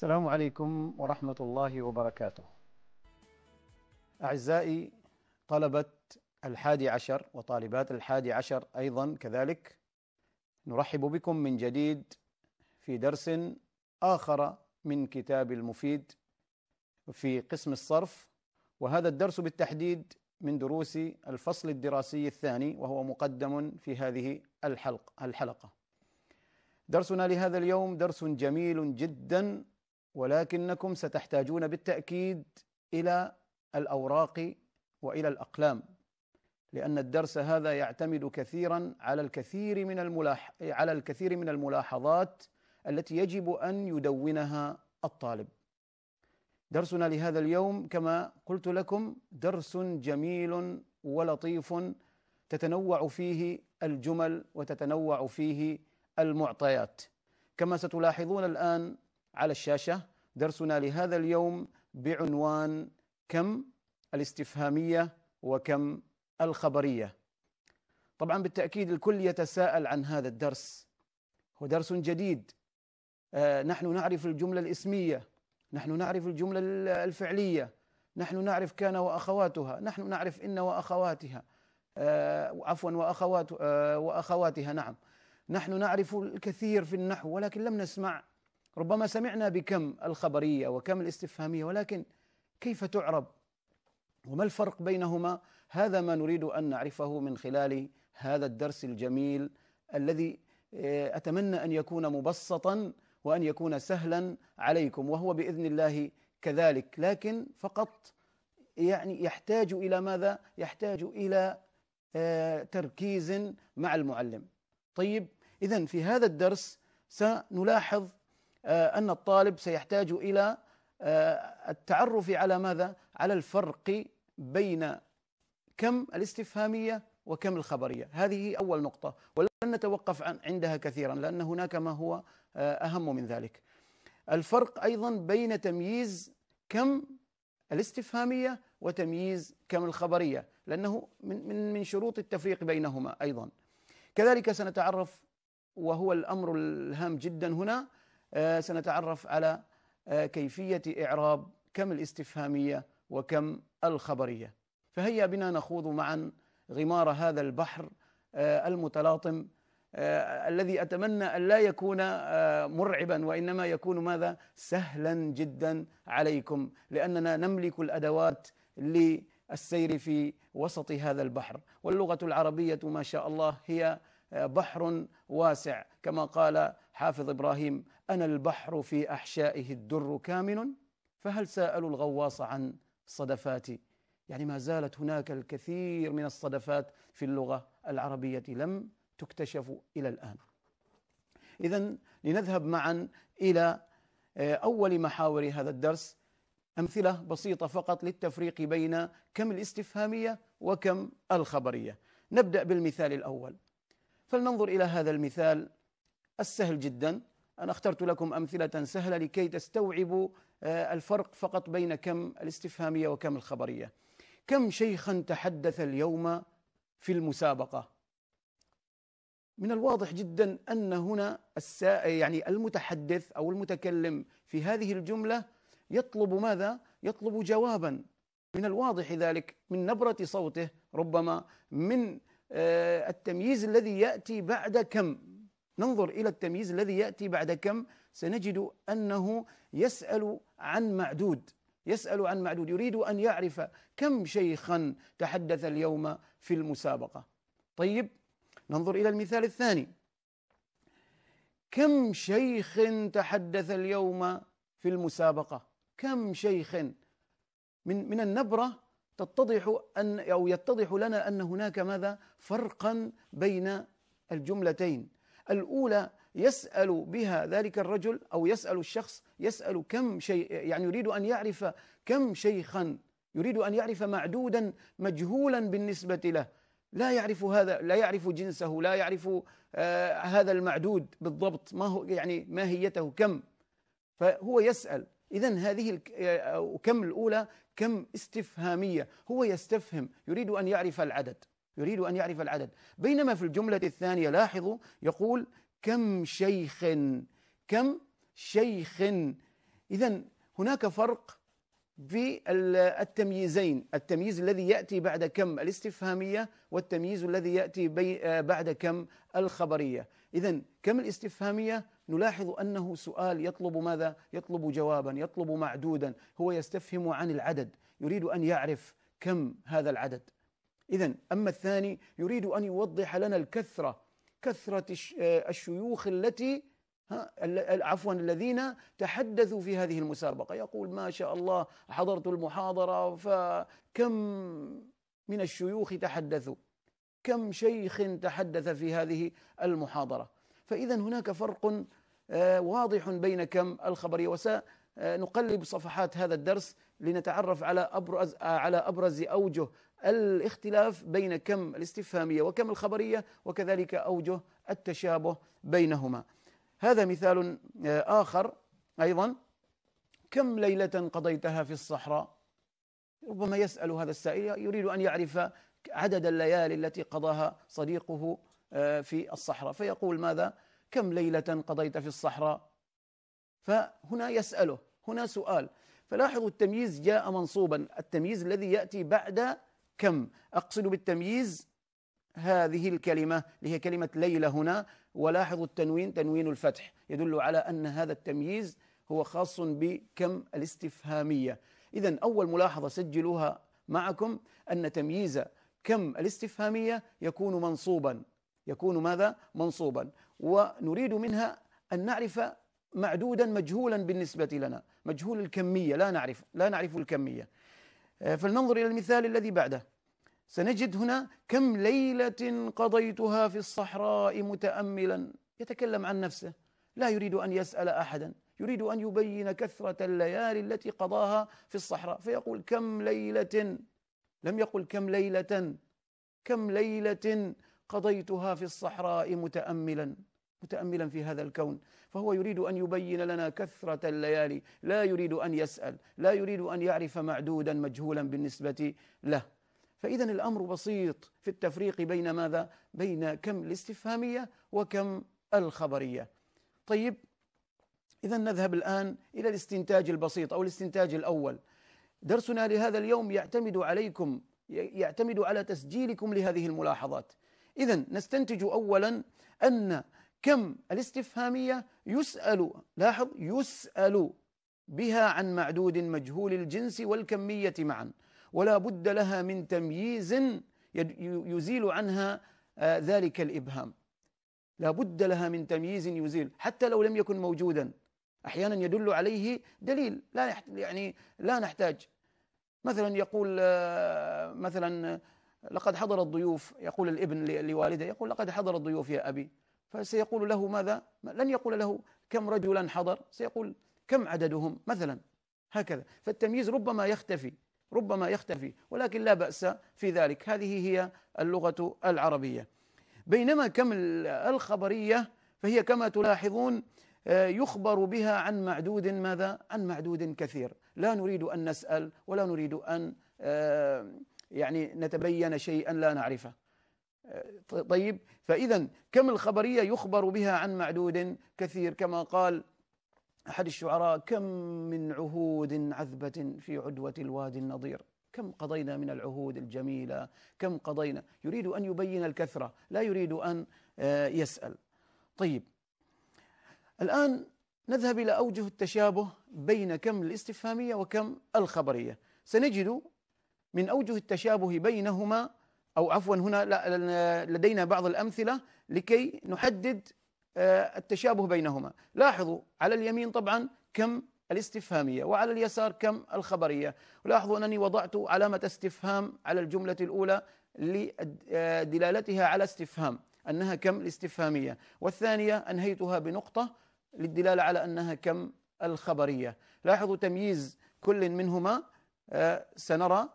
السلام عليكم ورحمة الله وبركاته أعزائي طلبة الحادي عشر وطالبات الحادي عشر أيضا كذلك نرحب بكم من جديد في درس آخر من كتاب المفيد في قسم الصرف وهذا الدرس بالتحديد من دروس الفصل الدراسي الثاني وهو مقدم في هذه الحلقة الحلقة درسنا لهذا اليوم درس جميل جدا ولكنكم ستحتاجون بالتأكيد إلى الأوراق وإلى الأقلام لأن الدرس هذا يعتمد كثيرا على الكثير من الملاح على الكثير من الملاحظات التي يجب أن يدونها الطالب. درسنا لهذا اليوم كما قلت لكم درس جميل ولطيف تتنوع فيه الجمل وتتنوع فيه المعطيات. كما ستلاحظون الآن على الشاشة درسنا لهذا اليوم بعنوان كم الاستفهامية وكم الخبرية طبعا بالتأكيد الكل يتساءل عن هذا الدرس هو درس جديد آه، نحن نعرف الجملة الإسمية نحن نعرف الجملة الفعلية نحن نعرف كان وأخواتها نحن نعرف إن وأخواتها آه، عفوا وأخوات آه، وأخواتها نعم نحن نعرف الكثير في النحو ولكن لم نسمع ربما سمعنا بكم الخبرية وكم الاستفهامية ولكن كيف تعرب وما الفرق بينهما هذا ما نريد أن نعرفه من خلال هذا الدرس الجميل الذي آه، أتمنى أن يكون مبسطا وأن يكون سهلا عليكم وهو بإذن الله كذلك لكن فقط يعني يحتاج إلى ماذا؟ يحتاج إلى آه، تركيز مع المعلم طيب إذا في هذا الدرس سنلاحظ آه، أن الطالب سيحتاج إلى آه، التعرف على ماذا؟ على الفرق بين كم الاستفهامية وكم الخبرية هذه أول نقطة ولن نتوقف عندها كثيرا لأن هناك ما هو آه، أهم من ذلك الفرق أيضا بين تمييز كم الاستفهامية وتمييز كم الخبرية لأنه من, من, من شروط التفريق بينهما أيضا كذلك سنتعرف وهو الأمر الهام جدا هنا آه، سنتعرف على آه، كيفية إعراب كم الاستفهامية وكم الخبرية فهيا بنا نخوض معا غمار هذا البحر آه، المتلاطم الذي أتمنى أن لا يكون مرعبا وإنما يكون ماذا سهلا جدا عليكم لأننا نملك الأدوات للسير في وسط هذا البحر واللغة العربية ما شاء الله هي بحر واسع كما قال حافظ ابراهيم انا البحر في احشائه الدر كامن فهل سالوا الغواص عن صدفاتي يعني ما زالت هناك الكثير من الصدفات في اللغه العربيه لم تكتشف الى الان اذا لنذهب معا الى آه، اول محاور هذا الدرس امثله بسيطه فقط للتفريق بين كم الاستفهاميه وكم الخبريه نبدا بالمثال الاول فلننظر إلى هذا المثال السهل جدا أنا اخترت لكم أمثلة سهلة لكي تستوعبوا آه، الفرق فقط بين كم الاستفهامية وكم الخبرية كم شيخا تحدث اليوم في المسابقة من الواضح جدا أن هنا السا... يعني المتحدث أو المتكلم في هذه الجملة يطلب ماذا؟ يطلب جوابا من الواضح ذلك من نبرة صوته ربما من آه، التمييز الذي يأتي بعد كم ننظر إلى التمييز الذي يأتي بعد كم سنجد أنه يسأل عن معدود يسأل عن معدود يريد أن يعرف كم شيخا تحدث اليوم في المسابقة طيب ننظر إلى المثال الثاني كم شيخ تحدث اليوم في المسابقة كم شيخ من من النبرة تتضح أن أو يتضح لنا أن هناك ماذا فرقا بين الجملتين الأولى يسأل بها ذلك الرجل أو يسأل الشخص يسأل كم شيء يعني يريد أن يعرف كم شيخا يريد أن يعرف معدودا مجهولا بالنسبة له لا يعرف هذا لا يعرف جنسه لا يعرف آه هذا المعدود بالضبط ما هو يعني ماهيته كم فهو يسأل إذا هذه آه، كم الأولى كم استفهامية هو يستفهم يريد أن يعرف العدد يريد أن يعرف العدد بينما في الجملة الثانية لاحظوا يقول كم شيخ كم شيخ إذا هناك فرق في التمييزين التمييز الذي يأتي بعد كم الاستفهامية والتمييز الذي يأتي آه، بعد كم الخبرية إذا كم الاستفهامية نلاحظ أنه سؤال يطلب ماذا؟ يطلب جوابا يطلب معدودا هو يستفهم عن العدد يريد أن يعرف كم هذا العدد إذا أما الثاني يريد أن يوضح لنا الكثرة كثرة الشيوخ التي عفوا الذين تحدثوا في هذه المسابقة يقول ما شاء الله حضرت المحاضرة فكم من الشيوخ تحدثوا كم شيخ تحدث في هذه المحاضرة فإذا هناك فرق آه، واضح بين كم الخبرية وسنقلب آه، صفحات هذا الدرس لنتعرف على أبرز, آه، على أبرز أوجه الاختلاف بين كم الاستفهامية وكم الخبرية وكذلك أوجه التشابه بينهما هذا مثال آخر أيضا كم ليلة قضيتها في الصحراء ربما يسأل هذا السائل يريد أن يعرف عدد الليالي التي قضاها صديقه آه، في الصحراء فيقول ماذا كم ليلة قضيت في الصحراء فهنا يسأله هنا سؤال فلاحظوا التمييز جاء منصوبا التمييز الذي يأتي بعد كم أقصد بالتمييز هذه الكلمة اللي هي كلمة ليلة هنا ولاحظوا التنوين تنوين الفتح يدل على أن هذا التمييز هو خاص بكم الاستفهامية إذا أول ملاحظة سجلوها معكم أن تمييز كم الاستفهامية يكون منصوبا يكون ماذا؟ منصوبا ونريد منها أن نعرف معدودا مجهولا بالنسبة لنا مجهول الكمية لا نعرف لا نعرف الكمية آه، فلننظر إلى المثال الذي بعده سنجد هنا كم ليلة قضيتها في الصحراء متأملا يتكلم عن نفسه لا يريد أن يسأل أحدا يريد أن يبين كثرة الليالي التي قضاها في الصحراء فيقول كم ليلة لم يقل كم ليلة كم ليلة قضيتها في الصحراء متأملا متأملا في هذا الكون فهو يريد أن يبين لنا كثرة الليالي لا يريد أن يسأل لا يريد أن يعرف معدودا مجهولا بالنسبة له فإذا الأمر بسيط في التفريق بين ماذا؟ بين كم الاستفهامية وكم الخبرية طيب إذا نذهب الآن إلى الاستنتاج البسيط أو الاستنتاج الأول درسنا لهذا اليوم يعتمد عليكم يعتمد على تسجيلكم لهذه الملاحظات إذا نستنتج أولا أن كم الاستفهامية يسأل لاحظ يسأل بها عن معدود مجهول الجنس والكمية معا ولا بد لها من تمييز يزيل عنها آه، ذلك الإبهام لا بد لها من تمييز يزيل حتى لو لم يكن موجودا أحيانا يدل عليه دليل لا يعني لا نحتاج مثلا يقول آه، مثلا آه، لقد حضر الضيوف يقول الابن لوالده يقول لقد حضر الضيوف يا أبي فسيقول له ماذا لن يقول له كم رجلا حضر سيقول كم عددهم مثلا هكذا فالتمييز ربما يختفي ربما يختفي ولكن لا بأس في ذلك هذه هي اللغة العربية بينما كم الخبرية فهي كما تلاحظون يخبر بها عن معدود ماذا؟ عن معدود كثير لا نريد أن نسأل ولا نريد أن آه، يعني نتبين شيئا لا نعرفه آه، طيب فإذا كم الخبرية يخبر بها عن معدود كثير كما قال أحد الشعراء كم من عهود عذبة في عدوة الوادي النضير كم قضينا من العهود الجميلة كم قضينا يريد أن يبين الكثرة لا يريد أن آه، يسأل طيب الآن نذهب إلى أوجه التشابه بين كم الاستفهامية وكم الخبرية سنجد من أوجه التشابه بينهما أو عفوا هنا لدينا بعض الأمثلة لكي نحدد آه، التشابه بينهما لاحظوا على اليمين طبعا كم الاستفهامية وعلى اليسار كم الخبرية لاحظوا أنني وضعت علامة استفهام على الجملة الأولى لدلالتها على استفهام أنها كم الاستفهامية والثانية أنهيتها بنقطة للدلالة على أنها كم الخبرية لاحظوا تمييز كل منهما آه، سنرى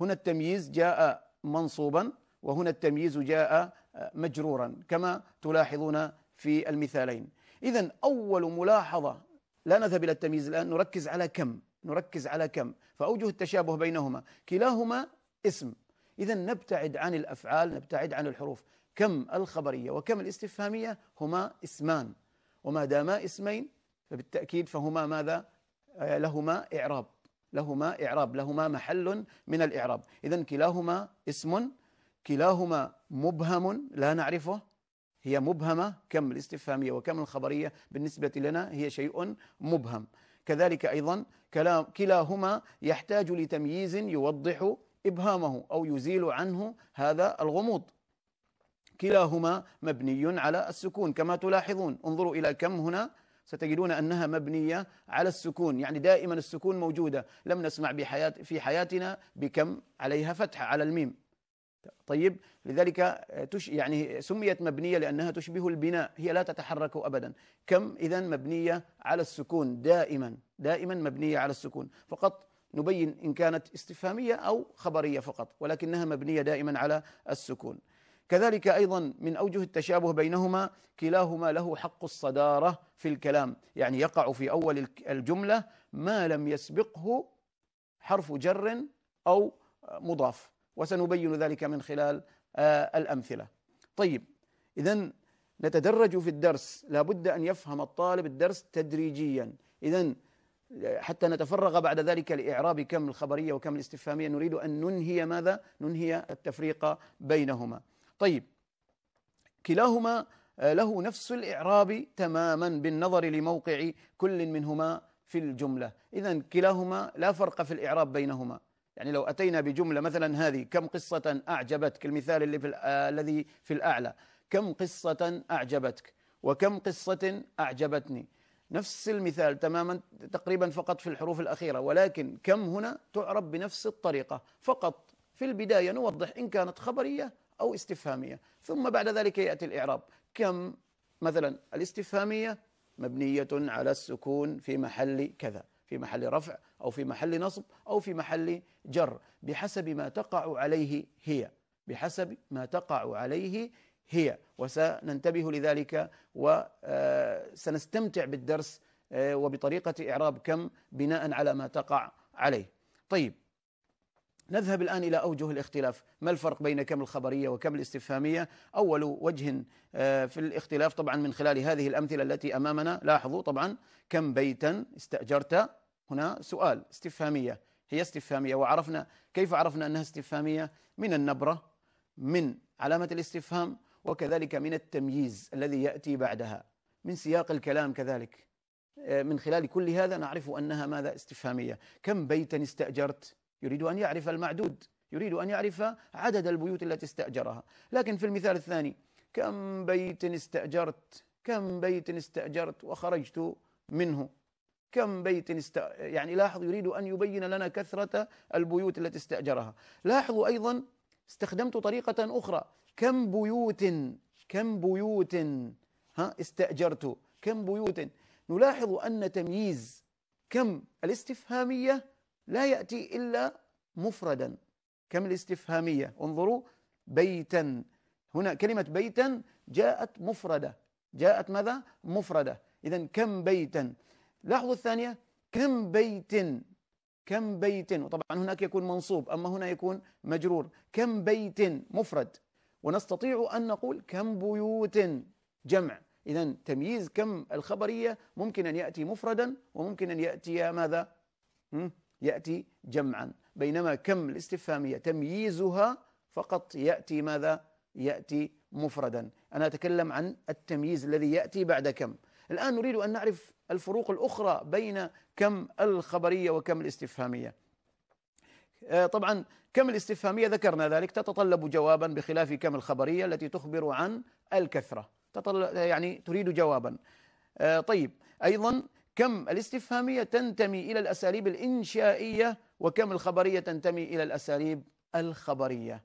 هنا التمييز جاء منصوبا وهنا التمييز جاء آه، مجرورا كما تلاحظون في المثالين إذا أول ملاحظة لا نذهب إلى التمييز الآن نركز على كم نركز على كم فأوجه التشابه بينهما كلاهما اسم إذا نبتعد عن الأفعال نبتعد عن الحروف كم الخبرية وكم الاستفهامية هما اسمان وما داما اسمين فبالتأكيد فهما ماذا آه، لهما إعراب لهما إعراب لهما محل من الإعراب إذا كلاهما اسم كلاهما مبهم لا نعرفه هي مبهمة كم الاستفهامية وكم الخبرية بالنسبة لنا هي شيء مبهم كذلك أيضا كلاهما يحتاج لتمييز يوضح إبهامه أو يزيل عنه هذا الغموض كلاهما مبني على السكون كما تلاحظون انظروا إلى كم هنا ستجدون أنها مبنية على السكون يعني دائما السكون موجودة لم نسمع بحياة في حياتنا بكم عليها فتحة على الميم طيب لذلك تش يعني سميت مبنية لأنها تشبه البناء هي لا تتحرك أبدا كم إذا مبنية على السكون دائما دائما مبنية على السكون فقط نبين إن كانت استفهامية أو خبرية فقط ولكنها مبنية دائما على السكون كذلك أيضا من أوجه التشابه بينهما كلاهما له حق الصدارة في الكلام يعني يقع في أول الجملة ما لم يسبقه حرف جر أو مضاف وسنبين ذلك من خلال آه، الأمثلة طيب إذا نتدرج في الدرس لابد أن يفهم الطالب الدرس تدريجيا إذا حتى نتفرغ بعد ذلك لإعراب كم الخبرية وكم الاستفهامية نريد أن ننهي ماذا؟ ننهي التفريق بينهما طيب كلاهما آه، له نفس الإعراب تماما بالنظر لموقع كل منهما في الجملة إذا كلاهما لا فرق في الإعراب بينهما يعني لو أتينا بجملة مثلا هذه كم قصة أعجبتك المثال اللي في آه، الذي في الأعلى كم قصة أعجبتك وكم قصة أعجبتني نفس المثال تماما تقريبا فقط في الحروف الأخيرة ولكن كم هنا تعرب بنفس الطريقة فقط في البداية نوضح إن كانت خبرية أو استفهامية ثم بعد ذلك يأتي الإعراب كم مثلا الاستفهامية مبنية على السكون في محل كذا في محل رفع أو في محل نصب أو في محل جر بحسب ما تقع عليه هي بحسب ما تقع عليه هي وسننتبه لذلك وسنستمتع آه، بالدرس آه، وبطريقة إعراب كم بناء على ما تقع عليه طيب نذهب الآن إلى أوجه الاختلاف ما الفرق بين كم الخبرية وكم الاستفهامية أول وجه آه، في الاختلاف طبعا من خلال هذه الأمثلة التي أمامنا لاحظوا طبعا كم بيتا استأجرت هنا سؤال استفهامية هي استفهامية وعرفنا كيف عرفنا أنها استفهامية من النبرة من علامة الاستفهام وكذلك من التمييز الذي يأتي بعدها من سياق الكلام كذلك آه، من خلال كل هذا نعرف أنها ماذا استفهامية كم بيتا استأجرت يريد أن يعرف المعدود يريد أن يعرف عدد البيوت التي استأجرها لكن في المثال الثاني كم بيت استأجرت كم بيت استأجرت وخرجت منه كم بيت است... يعني لاحظ يريد أن يبين لنا كثرة البيوت التي استأجرها لاحظوا أيضا استخدمت طريقة أخرى كم بيوت كم بيوت ها استأجرت كم بيوت نلاحظ أن تمييز كم الاستفهامية لا يأتي إلا مفردا كم الاستفهامية انظروا بيتا هنا كلمة بيتا جاءت مفردة جاءت ماذا؟ مفردة إذا كم بيتا لاحظوا الثانية كم بيت كم بيت وطبعا هناك يكون منصوب أما هنا يكون مجرور كم بيت مفرد ونستطيع أن نقول كم بيوت جمع إذا تمييز كم الخبرية ممكن أن يأتي مفردا وممكن أن يأتي ماذا؟ يأتي جمعا بينما كم الاستفهامية تمييزها فقط يأتي ماذا؟ يأتي مفردا أنا أتكلم عن التمييز الذي يأتي بعد كم الآن نريد أن نعرف الفروق الأخرى بين كم الخبرية وكم الاستفهامية آه، طبعا كم الاستفهامية ذكرنا ذلك تتطلب جوابا بخلاف كم الخبرية التي تخبر عن الكثرة يعني تريد جوابا آه، طيب أيضا كم الاستفهامية تنتمي إلى الأساليب الإنشائية وكم الخبرية تنتمي إلى الأساليب الخبرية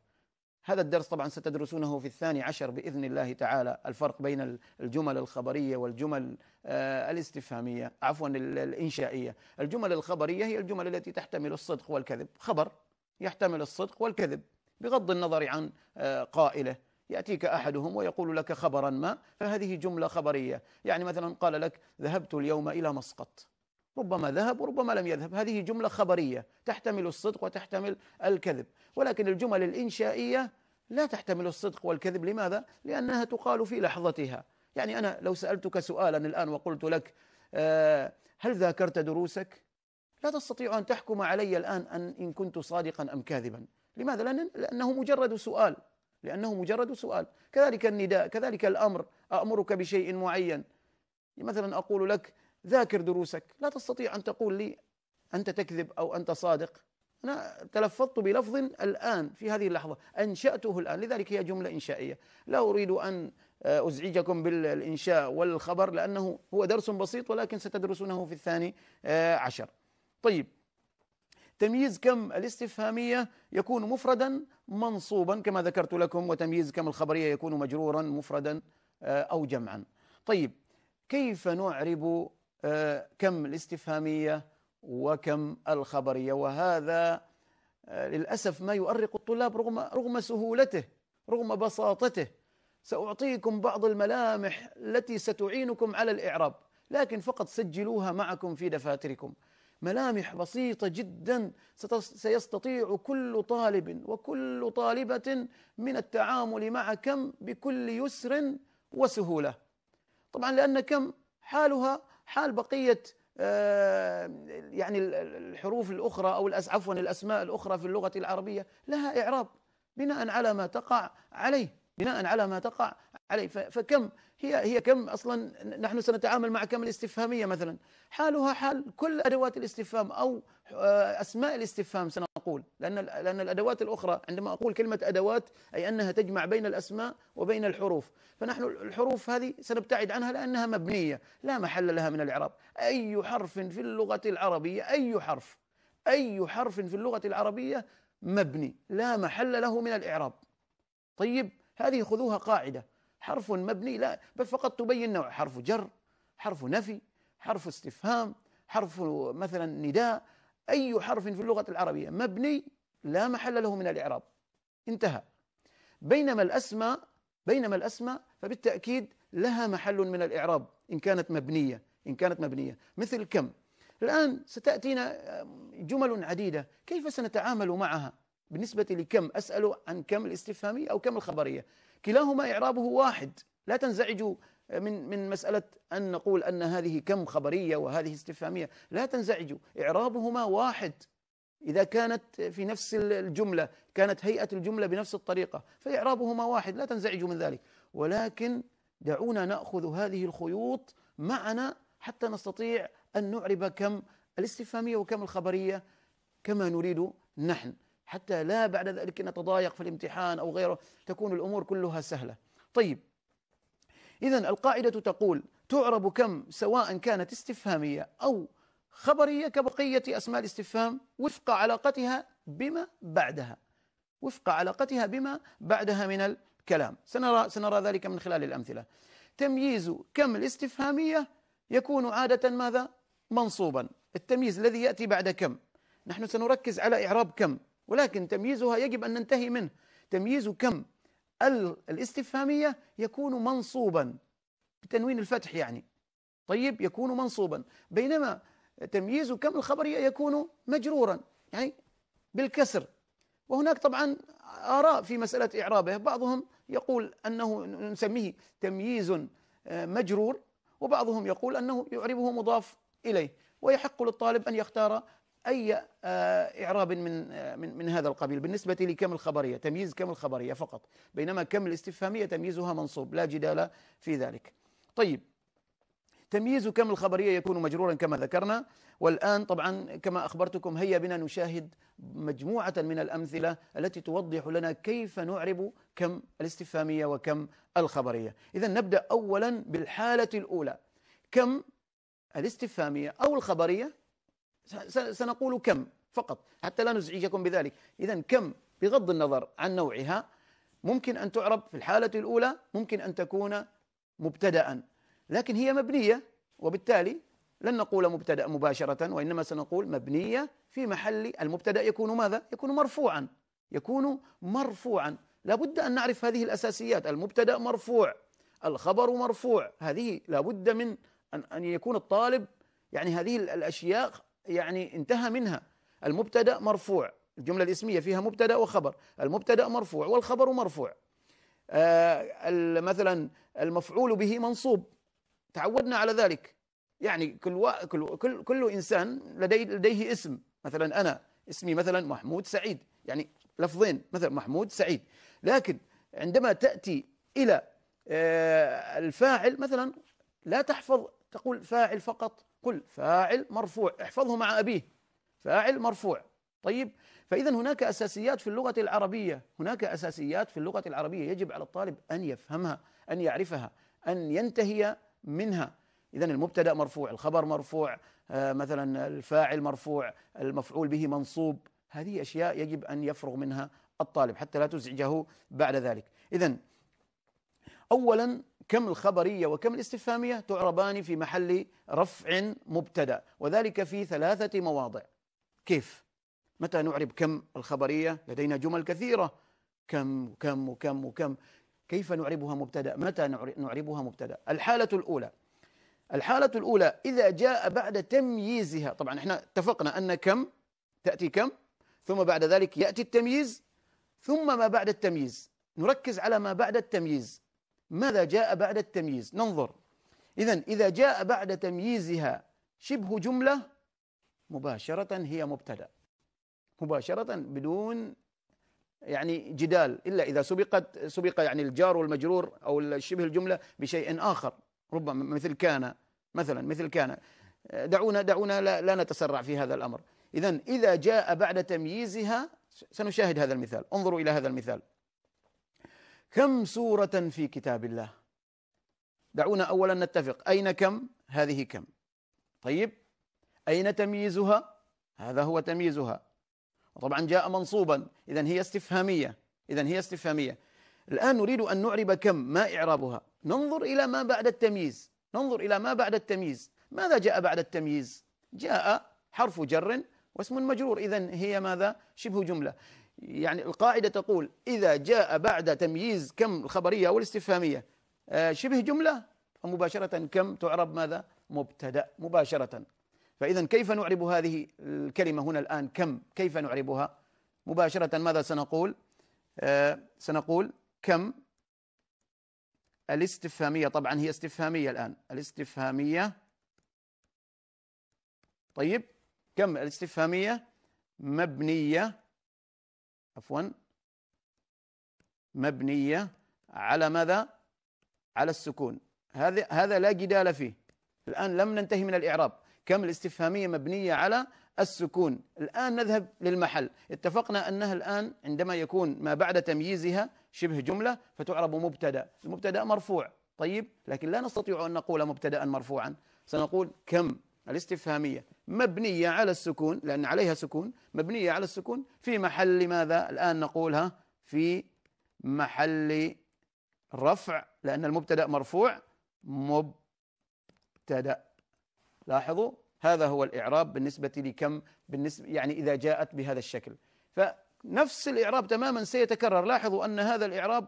هذا الدرس طبعا ستدرسونه في الثاني عشر بإذن الله تعالى الفرق بين الجمل الخبرية والجمل آه، الاستفهامية عفوا الإنشائية الجمل الخبرية هي الجمل التي تحتمل الصدق والكذب خبر يحتمل الصدق والكذب بغض النظر عن آه، قائله يأتيك أحدهم ويقول لك خبرا ما فهذه جملة خبرية يعني مثلا قال لك ذهبت اليوم إلى مسقط ربما ذهب وربما لم يذهب هذه جملة خبرية تحتمل الصدق وتحتمل الكذب ولكن الجمل الإنشائية لا تحتمل الصدق والكذب لماذا؟ لأنها تقال في لحظتها يعني أنا لو سألتك سؤالا الآن وقلت لك آه، هل ذاكرت دروسك؟ لا تستطيع أن تحكم علي الآن أن إن كنت صادقا أم كاذبا لماذا؟ لأنه مجرد سؤال لأنه مجرد سؤال كذلك النداء كذلك الأمر أأمرك بشيء معين مثلا أقول لك ذاكر دروسك لا تستطيع أن تقول لي أنت تكذب أو أنت صادق أنا تلفظت بلفظ الآن في هذه اللحظة أنشأته الآن لذلك هي جملة إنشائية لا أريد أن آه، أزعجكم بالإنشاء والخبر لأنه هو درس بسيط ولكن ستدرسونه في الثاني آه، عشر طيب تمييز كم الاستفهامية يكون مفردا منصوبا كما ذكرت لكم وتمييز كم الخبرية يكون مجرورا مفردا آه، أو جمعا طيب كيف نعرب آه، كم الاستفهامية وكم الخبرية وهذا آه، للأسف ما يؤرق الطلاب رغم رغم سهولته رغم بساطته سأعطيكم بعض الملامح التي ستعينكم على الإعراب لكن فقط سجلوها معكم في دفاتركم ملامح بسيطة جدا سيستطيع كل طالب وكل طالبة من التعامل مع كم بكل يسر وسهولة طبعا لأن كم حالها حال بقية آه، يعني الحروف الأخرى أو عفوا الأسماء الأخرى في اللغة العربية لها إعراب بناء على ما تقع عليه بناء على ما تقع عليه فكم هي هي كم اصلا نحن سنتعامل مع كم الاستفهاميه مثلا حالها حال كل ادوات الاستفهام او آه، اسماء الاستفهام سنقول لان لان الادوات الاخرى عندما اقول كلمه ادوات اي انها تجمع بين الاسماء وبين الحروف فنحن الحروف هذه سنبتعد عنها لانها مبنيه لا محل لها من الاعراب اي حرف في اللغه العربيه اي حرف اي حرف في اللغه العربيه مبني لا محل له من الاعراب طيب هذه خذوها قاعدة حرف مبني لا بل فقط تبين نوع حرف جر حرف نفي حرف استفهام حرف مثلا نداء أي حرف في اللغة العربية مبني لا محل له من الإعراب انتهى بينما الأسماء بينما الأسماء فبالتأكيد لها محل من الإعراب إن كانت مبنية إن كانت مبنية مثل كم الآن ستأتينا جمل عديدة كيف سنتعامل معها بالنسبة لكم أسأل عن كم الاستفهامية أو كم الخبرية كلاهما إعرابه واحد لا تنزعجوا من من مسألة أن نقول أن هذه كم خبرية وهذه استفهامية لا تنزعجوا إعرابهما واحد إذا كانت في نفس الجملة كانت هيئة الجملة بنفس الطريقة فإعرابهما واحد لا تنزعجوا من ذلك ولكن دعونا نأخذ هذه الخيوط معنا حتى نستطيع أن نعرب كم الاستفهامية وكم الخبرية كما نريد نحن حتى لا بعد ذلك نتضايق في الامتحان أو غيره تكون الأمور كلها سهلة طيب إذا القاعدة تقول تعرب كم سواء كانت استفهامية أو خبرية كبقية أسماء الاستفهام وفق علاقتها بما بعدها وفق علاقتها بما بعدها من الكلام سنرى, سنرى ذلك من خلال الأمثلة تمييز كم الاستفهامية يكون عادة ماذا؟ منصوبا التمييز الذي يأتي بعد كم نحن سنركز على إعراب كم ولكن تمييزها يجب أن ننتهي منه تمييز كم الاستفهامية يكون منصوبا بتنوين الفتح يعني طيب يكون منصوبا بينما تمييز كم الخبرية يكون مجرورا يعني بالكسر وهناك طبعا آراء في مسألة إعرابه بعضهم يقول أنه نسميه تمييز آه، مجرور وبعضهم يقول أنه يعربه مضاف إليه ويحق للطالب أن يختار أي آه، إعراب من آه، من من هذا القبيل بالنسبة لكم الخبرية تمييز كم الخبرية فقط بينما كم الاستفهامية تمييزها منصوب لا جدال في ذلك طيب تمييز كم الخبرية يكون مجرورا كما ذكرنا والآن طبعا كما أخبرتكم هيا بنا نشاهد مجموعة من الأمثلة التي توضح لنا كيف نعرب كم الاستفهامية وكم الخبرية إذا نبدأ أولا بالحالة الأولى كم الاستفهامية أو الخبرية سنقول كم فقط حتى لا نزعجكم بذلك إذا كم بغض النظر عن نوعها ممكن أن تعرب في الحالة الأولى ممكن أن تكون مبتدأ لكن هي مبنية وبالتالي لن نقول مبتدأ مباشرة وإنما سنقول مبنية في محل المبتدأ يكون ماذا؟ يكون مرفوعا يكون مرفوعا لابد أن نعرف هذه الأساسيات المبتدأ مرفوع الخبر مرفوع هذه لابد من أن يكون الطالب يعني هذه الأشياء يعني انتهى منها المبتدا مرفوع الجملة الاسمية فيها مبتدا وخبر المبتدا مرفوع والخبر مرفوع آه، مثلا المفعول به منصوب تعودنا على ذلك يعني كل و... كل كل كل انسان لديه لديه اسم مثلا انا اسمي مثلا محمود سعيد يعني لفظين مثلا محمود سعيد لكن عندما تاتي الى آه، الفاعل مثلا لا تحفظ تقول فاعل فقط قل فاعل مرفوع احفظه مع أبيه فاعل مرفوع طيب فإذا هناك أساسيات في اللغة العربية هناك أساسيات في اللغة العربية يجب على الطالب أن يفهمها أن يعرفها أن ينتهي منها إذا المبتدأ مرفوع الخبر مرفوع آه، مثلا الفاعل مرفوع المفعول به منصوب هذه أشياء يجب أن يفرغ منها الطالب حتى لا تزعجه بعد ذلك إذا أولا كم الخبرية وكم الاستفهامية تعربان في محل رفع مبتدا وذلك في ثلاثة مواضع كيف؟ متى نعرب كم الخبرية؟ لدينا جمل كثيرة كم وكم وكم وكم كيف نعربها مبتدا؟ متى نعربها مبتدا؟ الحالة الأولى الحالة الأولى إذا جاء بعد تمييزها طبعا احنا اتفقنا أن كم تأتي كم ثم بعد ذلك يأتي التمييز ثم ما بعد التمييز نركز على ما بعد التمييز ماذا جاء بعد التمييز ننظر إذا إذا جاء بعد تمييزها شبه جملة مباشرة هي مبتدأ مباشرة بدون يعني جدال إلا إذا سبقت سبق يعني الجار والمجرور أو شبه الجملة بشيء آخر ربما مثل كان مثلا مثل كان دعونا دعونا لا, لا نتسرع في هذا الأمر إذا إذا جاء بعد تمييزها سنشاهد هذا المثال انظروا إلى هذا المثال كم سورة في كتاب الله دعونا أولا نتفق أين كم هذه كم طيب أين تمييزها هذا هو تمييزها طبعا جاء منصوبا إذا هي استفهامية إذا هي استفهامية الآن نريد أن نعرب كم ما إعرابها ننظر إلى ما بعد التمييز ننظر إلى ما بعد التمييز ماذا جاء بعد التمييز جاء حرف جر واسم مجرور إذا هي ماذا شبه جملة يعني القاعدة تقول إذا جاء بعد تمييز كم الخبرية أو الاستفهامية آه، شبه جملة فمباشره كم تعرب ماذا مبتدأ مباشرة فإذا كيف نعرب هذه الكلمة هنا الآن كم كيف نعربها مباشرة ماذا سنقول آه، سنقول كم الاستفهامية طبعا هي استفهامية الآن الاستفهامية طيب كم الاستفهامية مبنية عفوا مبنية على ماذا على السكون هذا هذا لا جدال فيه الآن لم ننتهي من الإعراب كم الاستفهامية مبنية على السكون الآن نذهب للمحل اتفقنا أنها الآن عندما يكون ما بعد تمييزها شبه جملة فتعرب مبتدا المبتدا مرفوع طيب لكن لا نستطيع أن نقول مبتدا مرفوعا سنقول كم الاستفهامية مبنية على السكون لأن عليها سكون مبنية على السكون في محل ماذا الآن نقولها في محل رفع لأن المبتدأ مرفوع مبتدأ لاحظوا هذا هو الإعراب بالنسبة لكم بالنسبة يعني إذا جاءت بهذا الشكل فنفس الإعراب تماما سيتكرر لاحظوا أن هذا الإعراب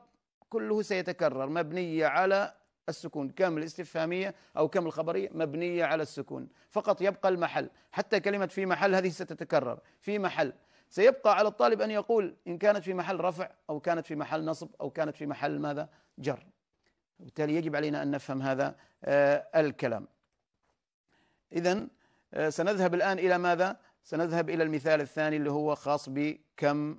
كله سيتكرر مبنية على السكون كم الاستفهامية أو كم الخبرية مبنية على السكون فقط يبقى المحل حتى كلمة في محل هذه ستتكرر في محل سيبقى على الطالب أن يقول إن كانت في محل رفع أو كانت في محل نصب أو كانت في محل ماذا جر وبالتالي يجب علينا أن نفهم هذا آه، الكلام إذا آه، سنذهب الآن إلى ماذا سنذهب إلى المثال الثاني اللي هو خاص بكم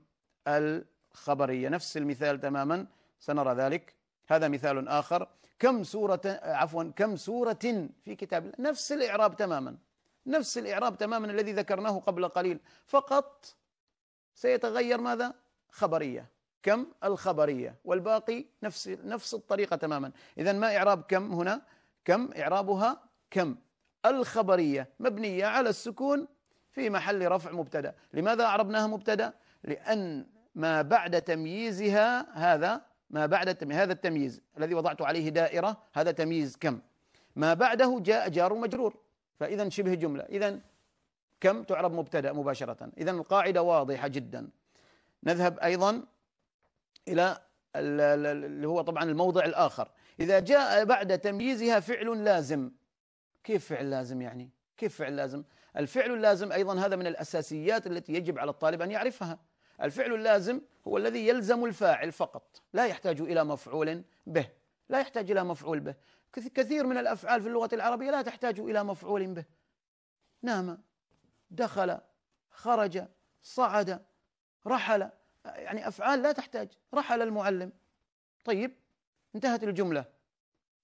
الخبرية نفس المثال تماما سنرى ذلك هذا مثال آخر كم سورة عفوا كم سورة في كتاب الله نفس الإعراب تماما نفس الإعراب تماما الذي ذكرناه قبل قليل فقط سيتغير ماذا خبرية كم الخبرية والباقي نفس نفس الطريقة تماما إذا ما إعراب كم هنا كم إعرابها كم الخبرية مبنية على السكون في محل رفع مبتدا لماذا أعربناها مبتدا لأن ما بعد تمييزها هذا ما بعد هذا التمييز الذي وضعت عليه دائرة هذا تمييز كم ما بعده جاء جار مجرور فإذا شبه جملة إذا كم تعرب مبتدأ مباشرة إذا القاعدة واضحة جدا نذهب أيضا إلى اللي هو طبعا الموضع الآخر إذا جاء بعد تمييزها فعل لازم كيف فعل لازم يعني؟ كيف فعل لازم؟ الفعل اللازم أيضا هذا من الأساسيات التي يجب على الطالب أن يعرفها الفعل اللازم هو الذي يلزم الفاعل فقط لا يحتاج إلى مفعول به لا يحتاج إلى مفعول به كثير من الأفعال في اللغة العربية لا تحتاج إلى مفعول به نام دخل خرج صعد رحل يعني أفعال لا تحتاج رحل المعلم طيب انتهت الجملة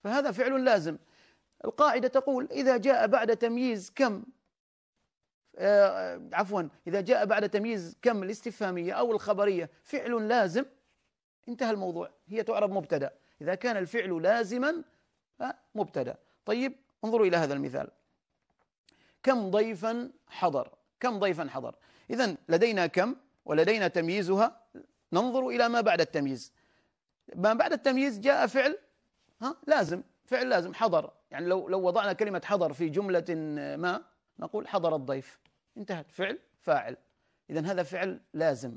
فهذا فعل لازم القاعدة تقول إذا جاء بعد تمييز كم آه، عفوا إذا جاء بعد تمييز كم الاستفهامية أو الخبرية فعل لازم انتهى الموضوع هي تعرب مبتدا إذا كان الفعل لازما آه، مبتدا طيب انظروا إلى هذا المثال كم ضيفا حضر كم ضيفا حضر إذا لدينا كم ولدينا تمييزها ننظر إلى ما بعد التمييز ما بعد التمييز جاء فعل ها لازم فعل لازم حضر يعني لو لو وضعنا كلمة حضر في جملة ما نقول حضر الضيف انتهت فعل فاعل إذا هذا فعل لازم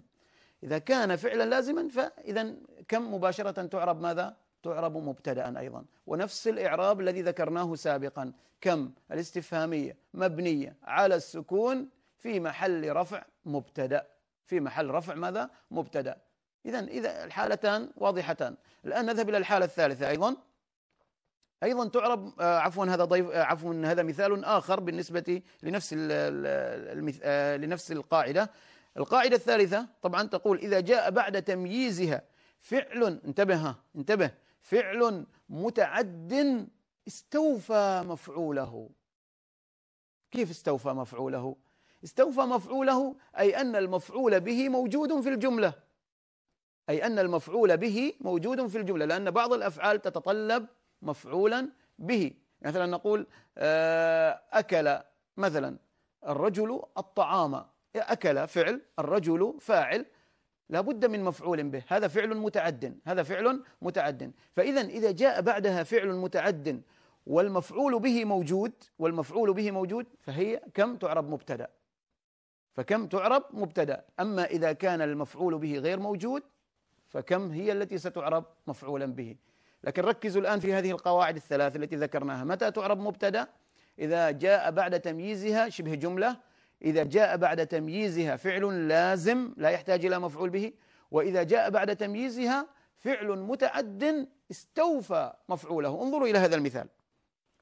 إذا كان فعلا لازما فإذا كم مباشرة تعرب ماذا؟ تعرب مبتدا ايضا ونفس الاعراب الذي ذكرناه سابقا كم الاستفهاميه مبنيه على السكون في محل رفع مبتدا في محل رفع ماذا مبتدا اذا اذا الحالتان واضحتان الان نذهب الى الحاله الثالثه ايضا ايضا تعرب آه، عفوا هذا ضيف آه، عفوا هذا مثال اخر بالنسبه لنفس آه، لنفس القاعده القاعده الثالثه طبعا تقول اذا جاء بعد تمييزها فعل انتبه انتبه فعل متعد استوفى مفعوله كيف استوفى مفعوله استوفى مفعوله اي ان المفعول به موجود في الجمله أي أن المفعول به موجود في الجملة لأن بعض الأفعال تتطلب مفعولا به مثلا نقول آه، أكل مثلا الرجل الطعام أكل فعل الرجل فاعل لابد من مفعول به هذا فعل متعد هذا فعل متعد فإذا إذا جاء بعدها فعل متعد والمفعول به موجود والمفعول به موجود فهي كم تعرب مبتدا فكم تعرب مبتدا أما إذا كان المفعول به غير موجود فكم هي التي ستعرب مفعولا به لكن ركزوا الآن في هذه القواعد الثلاث التي ذكرناها متى تعرب مبتدأ إذا جاء بعد تمييزها شبه جملة إذا جاء بعد تمييزها فعل لازم لا يحتاج إلى مفعول به وإذا جاء بعد تمييزها فعل متعد استوفى مفعوله انظروا إلى هذا المثال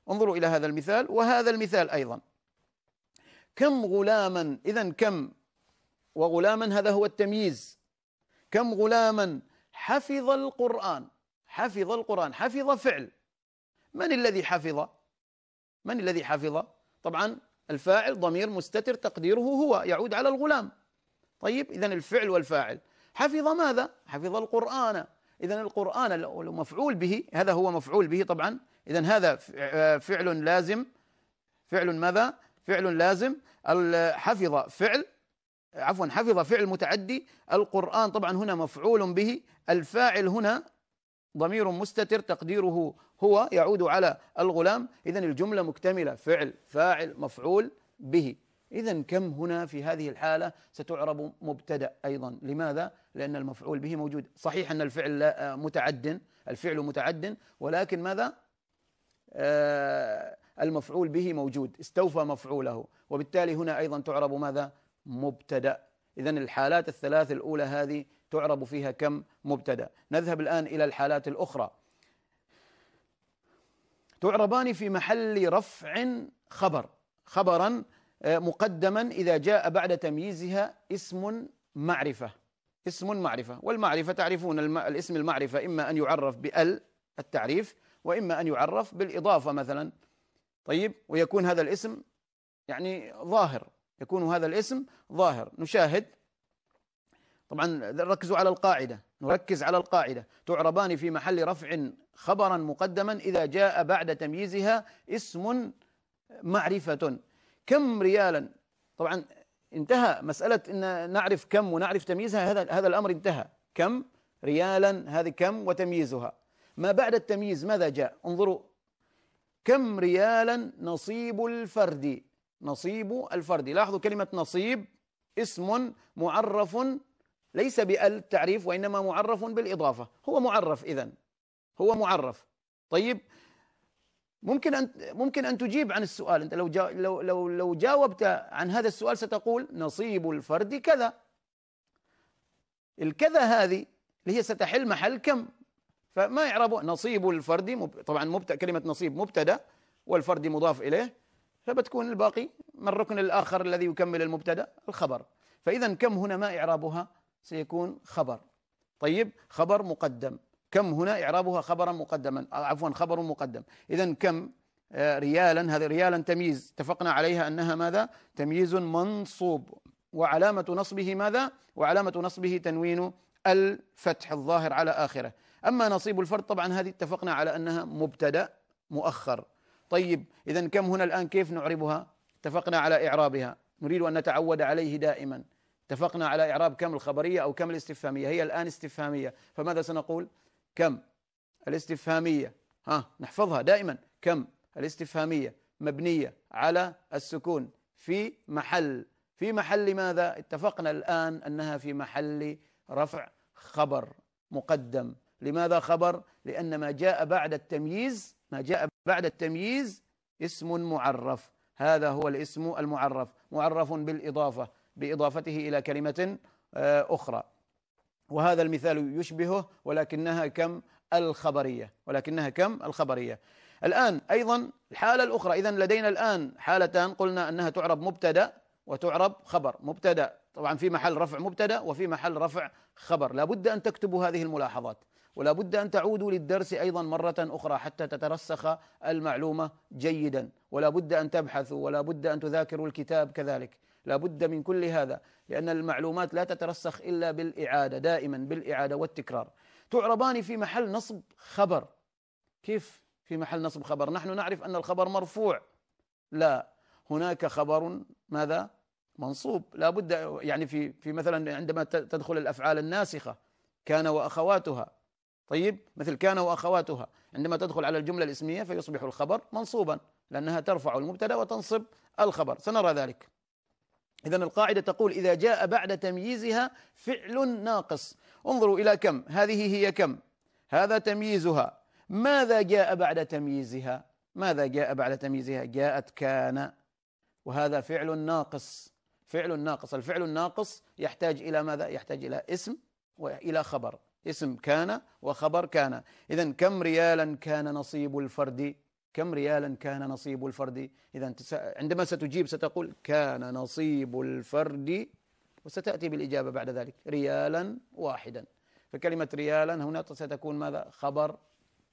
انظروا إلى هذا المثال وهذا المثال أيضا كم غلاما إذا كم وغلاما هذا هو التمييز كم غلاما حفظ القرآن حفظ القرآن حفظ فعل من الذي حفظ من الذي حفظ طبعا الفاعل ضمير مستتر تقديره هو يعود على الغلام طيب إذا الفعل والفاعل حفظ ماذا حفظ القرآن إذا القرآن المفعول به هذا هو مفعول به طبعا إذا هذا آه، فعل لازم فعل ماذا فعل لازم حفظ فعل عفوا حفظ فعل متعدي القرآن طبعا هنا مفعول به الفاعل هنا ضمير مستتر تقديره هو يعود على الغلام إذا الجملة مكتملة فعل فاعل مفعول به إذا كم هنا في هذه الحالة ستعرب مبتدأ أيضا لماذا؟ لأن المفعول به موجود صحيح أن الفعل آه، متعد الفعل متعد ولكن ماذا؟ آه المفعول به موجود استوفى مفعوله وبالتالي هنا أيضا تعرب ماذا؟ مبتدأ إذا الحالات الثلاث الأولى هذه تعرب فيها كم مبتدا نذهب الآن إلى الحالات الأخرى تعربان في محل رفع خبر خبرا آه، مقدما إذا جاء بعد تمييزها اسم معرفة اسم معرفة والمعرفة تعرفون الاسم المعرفة إما أن يعرف بال التعريف وإما أن يعرف بالإضافة مثلا طيب ويكون هذا الاسم يعني ظاهر يكون هذا الاسم ظاهر نشاهد طبعا ركزوا على القاعدة نركز على القاعدة تعربان في محل رفع خبرا مقدما إذا جاء بعد تمييزها اسم معرفة كم ريالا طبعا انتهى مسألة أن نعرف كم ونعرف تمييزها هذا هذا الأمر انتهى كم ريالا هذه كم وتمييزها ما بعد التمييز ماذا جاء انظروا كم ريالا نصيب الفرد نصيب الفرد لاحظوا كلمة نصيب اسم معرف ليس بال تعريف وانما معرف بالاضافه هو معرف اذا هو معرف طيب ممكن ان ممكن ان تجيب عن السؤال انت لو جا لو لو لو جاوبت عن هذا السؤال ستقول نصيب الفرد كذا الكذا هذه اللي هي ستحل محل كم فما يعربه نصيب الفرد طبعا مبتدا كلمه نصيب مبتدا والفرد مضاف اليه فبتكون الباقي من الركن الاخر الذي يكمل المبتدا الخبر فاذا كم هنا ما اعرابها سيكون خبر طيب خبر مقدم كم هنا إعرابها خبرا مقدما آه، عفوا خبر مقدم إذا كم آه، ريالا هذا ريالا تمييز اتفقنا عليها أنها ماذا تمييز منصوب وعلامة نصبه ماذا وعلامة نصبه تنوين الفتح الظاهر على آخره أما نصيب الفرد طبعا هذه اتفقنا على أنها مبتدأ مؤخر طيب إذا كم هنا الآن كيف نعربها اتفقنا على إعرابها نريد أن نتعود عليه دائما اتفقنا على إعراب كم الخبرية أو كم الاستفهامية هي الآن استفهامية فماذا سنقول كم الاستفهامية ها نحفظها دائما كم الاستفهامية مبنية على السكون في محل في محل ماذا اتفقنا الآن أنها في محل رفع خبر مقدم لماذا خبر لأن ما جاء بعد التمييز ما جاء بعد التمييز اسم معرف هذا هو الاسم المعرف معرف بالإضافة بإضافته إلى كلمة آه، أخرى وهذا المثال يشبهه ولكنها كم الخبرية ولكنها كم الخبرية الآن أيضا الحالة الأخرى إذا لدينا الآن حالتان قلنا أنها تعرب مبتدأ وتعرب خبر مبتدأ طبعا في محل رفع مبتدأ وفي محل رفع خبر لابد أن تكتبوا هذه الملاحظات ولا بد أن تعودوا للدرس أيضا مرة أخرى حتى تترسخ المعلومة جيدا ولا بد أن تبحثوا ولا بد أن تذاكروا الكتاب كذلك لابد من كل هذا لأن المعلومات لا تترسخ إلا بالإعادة دائما بالإعادة والتكرار تعربان في محل نصب خبر كيف في محل نصب خبر نحن نعرف أن الخبر مرفوع لا هناك خبر ماذا منصوب لا بد يعني في في مثلا عندما تدخل الأفعال الناسخة كان وأخواتها طيب مثل كان وأخواتها عندما تدخل على الجملة الإسمية فيصبح الخبر منصوبا لأنها ترفع المبتدأ وتنصب الخبر سنرى ذلك إذا القاعدة تقول إذا جاء بعد تمييزها فعل ناقص انظروا إلى كم هذه هي كم هذا تمييزها ماذا جاء بعد تمييزها ماذا جاء بعد تمييزها جاءت كان وهذا فعل ناقص فعل ناقص الفعل الناقص يحتاج إلى ماذا يحتاج إلى اسم وإلى خبر اسم كان وخبر كان إذا كم ريالا كان نصيب الفرد كم ريالا كان نصيب الفرد إذا عندما ستجيب ستقول كان نصيب الفرد وستأتي بالإجابة بعد ذلك ريالا واحدا فكلمة ريالا هنا ستكون ماذا خبر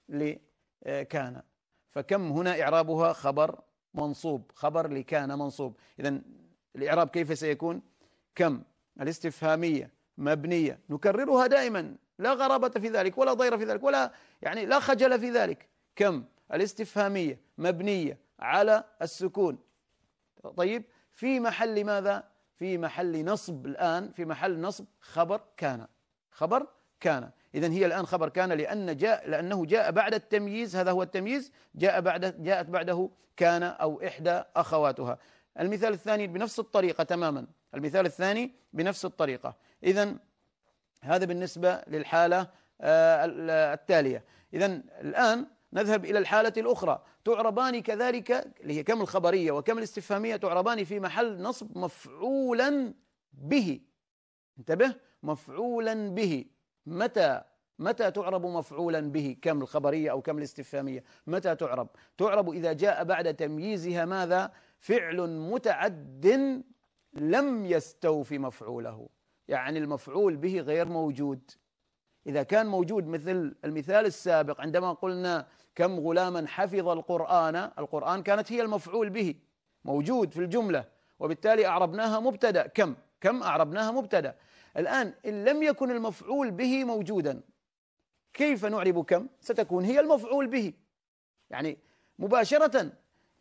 لكان آه، فكم هنا إعرابها خبر منصوب خبر لكان منصوب إذا الإعراب كيف سيكون كم الاستفهامية مبنية نكررها دائما لا غرابة في ذلك ولا ضير في ذلك ولا يعني لا خجل في ذلك كم الاستفهامية مبنية على السكون طيب في محل ماذا في محل نصب الآن في محل نصب خبر كان خبر كان إذا هي الآن خبر كان لأن جاء لأنه جاء بعد التمييز هذا هو التمييز جاء بعد جاءت بعده كان أو إحدى أخواتها المثال الثاني بنفس الطريقة تماما المثال الثاني بنفس الطريقة إذا هذا بالنسبة للحالة آه، التالية إذا الآن نذهب إلى الحالة الأخرى تعربان كذلك اللي هي كم الخبرية وكم الاستفهامية تعربان في محل نصب مفعولا به انتبه مفعولا به متى متى تعرب مفعولا به كم الخبرية أو كم الاستفهامية متى تعرب تعرب إذا جاء بعد تمييزها ماذا فعل متعد لم يستوفي مفعوله يعني المفعول به غير موجود إذا كان موجود مثل المثال السابق عندما قلنا كم غلاما حفظ القرآن القرآن كانت هي المفعول به موجود في الجملة وبالتالي أعربناها مبتدأ كم كم أعربناها مبتدأ الآن إن لم يكن المفعول به موجودا كيف نعرب كم ستكون هي المفعول به يعني مباشرة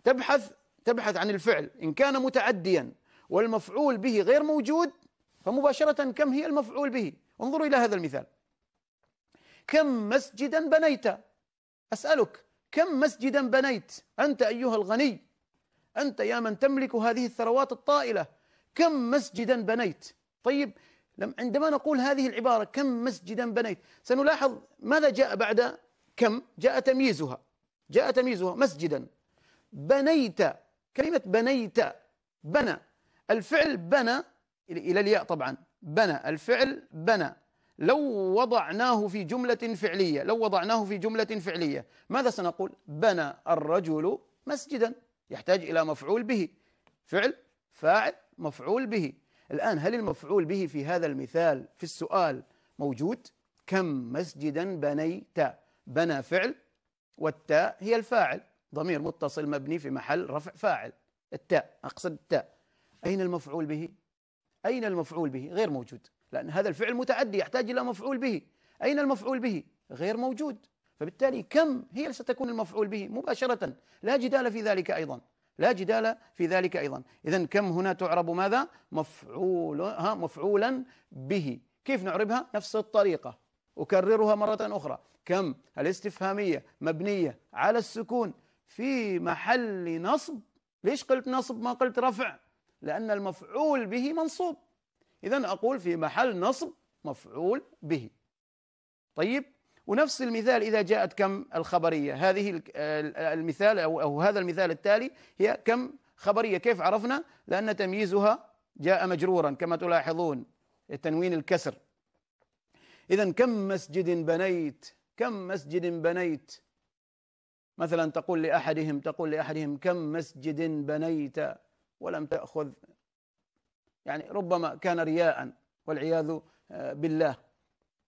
تبحث تبحث عن الفعل إن كان متعديا والمفعول به غير موجود فمباشرة كم هي المفعول به انظروا إلى هذا المثال كم مسجدا بنيت أسألك كم مسجدا بنيت أنت أيها الغني أنت يا من تملك هذه الثروات الطائلة كم مسجدا بنيت طيب عندما نقول هذه العبارة كم مسجدا بنيت سنلاحظ ماذا جاء بعد كم جاء تمييزها جاء تمييزها مسجدا بنيت كلمة بنيت بنى الفعل بنى إلى الياء طبعا بنى الفعل بنى لو وضعناه في جملة فعلية لو وضعناه في جملة فعلية ماذا سنقول بنى الرجل مسجدا يحتاج إلى مفعول به فعل فاعل مفعول به الآن هل المفعول به في هذا المثال في السؤال موجود كم مسجدا بنيت بنى فعل والتاء هي الفاعل ضمير متصل مبني في محل رفع فاعل التاء أقصد التاء أين المفعول به أين المفعول به غير موجود لأن هذا الفعل متعدي يحتاج إلى مفعول به أين المفعول به؟ غير موجود فبالتالي كم هي ستكون المفعول به مباشرة لا جدال في ذلك أيضا لا جدال في ذلك أيضا إذا كم هنا تعرب ماذا؟ مفعول ها مفعولا به كيف نعربها؟ نفس الطريقة أكررها مرة أخرى كم الاستفهامية مبنية على السكون في محل نصب ليش قلت نصب ما قلت رفع؟ لأن المفعول به منصوب إذا أقول في محل نصب مفعول به طيب ونفس المثال إذا جاءت كم الخبرية هذه المثال أو هذا المثال التالي هي كم خبرية كيف عرفنا لأن تمييزها جاء مجرورا كما تلاحظون التنوين الكسر إذا كم مسجد بنيت كم مسجد بنيت مثلا تقول لأحدهم تقول لأحدهم كم مسجد بنيت ولم تأخذ يعني ربما كان رياء والعياذ آه، بالله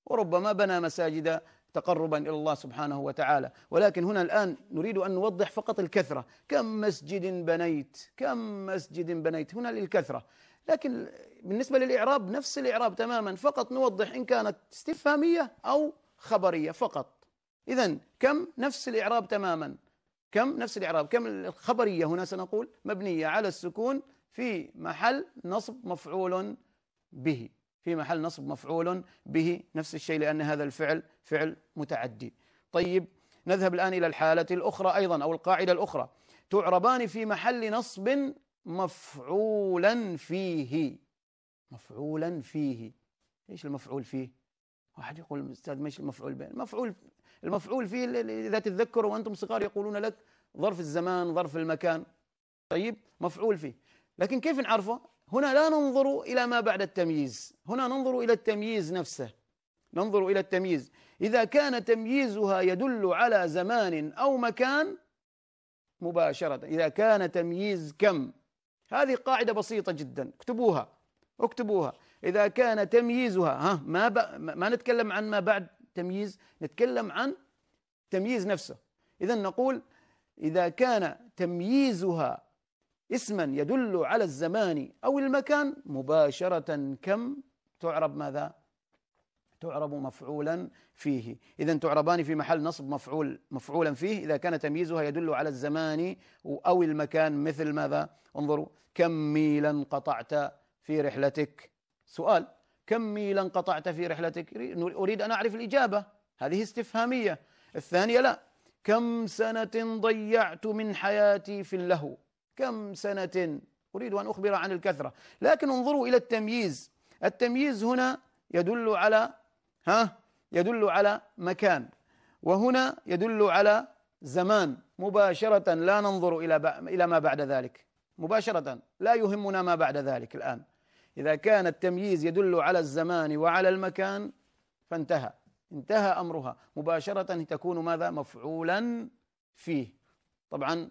وربما بنى مساجد تقربا إلى الله سبحانه وتعالى ولكن هنا الآن نريد أن نوضح فقط الكثرة كم مسجد بنيت كم مسجد بنيت هنا للكثرة لكن بالنسبة للإعراب نفس الإعراب تماما فقط نوضح إن كانت استفهامية أو خبرية فقط إذا كم نفس الإعراب تماما كم نفس الإعراب كم الخبرية هنا سنقول مبنية على السكون في محل نصب مفعول به في محل نصب مفعول به نفس الشيء لأن هذا الفعل فعل متعدي طيب نذهب الآن إلى الحالة الأخرى أيضا أو القاعدة الأخرى تعربان في محل نصب مفعولا فيه مفعولا فيه ايش المفعول فيه واحد يقول استاذ ماشي المفعول به المفعول المفعول فيه اذا تتذكروا وانتم صغار يقولون لك ظرف الزمان ظرف المكان طيب مفعول فيه لكن كيف نعرفه هنا لا ننظر إلى ما بعد التمييز هنا ننظر إلى التمييز نفسه ننظر إلى التمييز إذا كان تمييزها يدل على زمان أو مكان مباشرة إذا كان تمييز كم هذه قاعدة بسيطة جدا اكتبوها اكتبوها إذا كان تمييزها ها ما ب... ما نتكلم عن ما بعد تمييز نتكلم عن تمييز نفسه إذا نقول إذا كان تمييزها اسما يدل على الزمان أو المكان مباشرة كم تعرب ماذا تعرب مفعولا فيه إذا تعربان في محل نصب مفعول مفعولا فيه إذا كان تمييزها يدل على الزمان أو المكان مثل ماذا انظروا كم ميلا قطعت في رحلتك سؤال كم ميلا قطعت في رحلتك أريد أن أعرف الإجابة هذه استفهامية الثانية لا كم سنة ضيعت من حياتي في اللهو كم سنة أريد أن أخبر عن الكثرة لكن انظروا إلى التمييز التمييز هنا يدل على ها يدل على مكان وهنا يدل على زمان مباشرة لا ننظر إلى إلى ما بعد ذلك مباشرة لا يهمنا ما بعد ذلك الآن إذا كان التمييز يدل على الزمان وعلى المكان فانتهى انتهى أمرها مباشرة تكون ماذا مفعولا فيه طبعا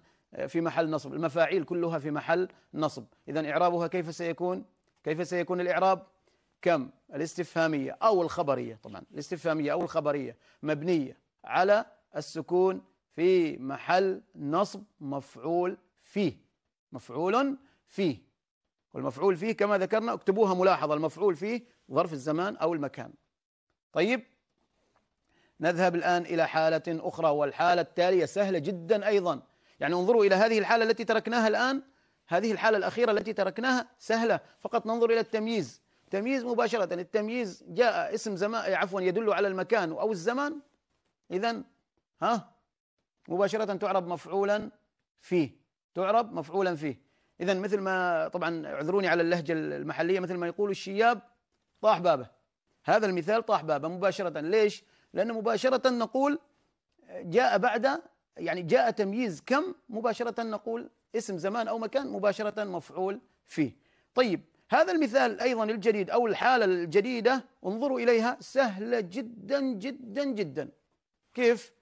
في محل نصب المفاعيل كلها في محل نصب إذا إعرابها كيف سيكون كيف سيكون الإعراب كم الاستفهامية أو الخبرية طبعا الاستفهامية أو الخبرية مبنية على السكون في محل نصب مفعول فيه مفعول فيه والمفعول فيه كما ذكرنا اكتبوها ملاحظة المفعول فيه ظرف الزمان أو المكان طيب نذهب الآن إلى حالة أخرى والحالة التالية سهلة جدا أيضا يعني انظروا إلى هذه الحالة التي تركناها الآن هذه الحالة الأخيرة التي تركناها سهلة فقط ننظر إلى التمييز تمييز مباشرة التمييز جاء اسم زمان عفوا يدل على المكان أو الزمان إذا ها مباشرة تعرب مفعولا فيه تعرب مفعولا فيه إذا مثل ما طبعا اعذروني على اللهجة المحلية مثل ما يقول الشياب طاح بابه هذا المثال طاح بابه مباشرة ليش؟ لأن مباشرة نقول جاء بعد يعني جاء تمييز كم مباشرة نقول اسم زمان أو مكان مباشرة مفعول فيه طيب هذا المثال أيضا الجديد أو الحالة الجديدة انظروا إليها سهلة جدا جدا جدا كيف؟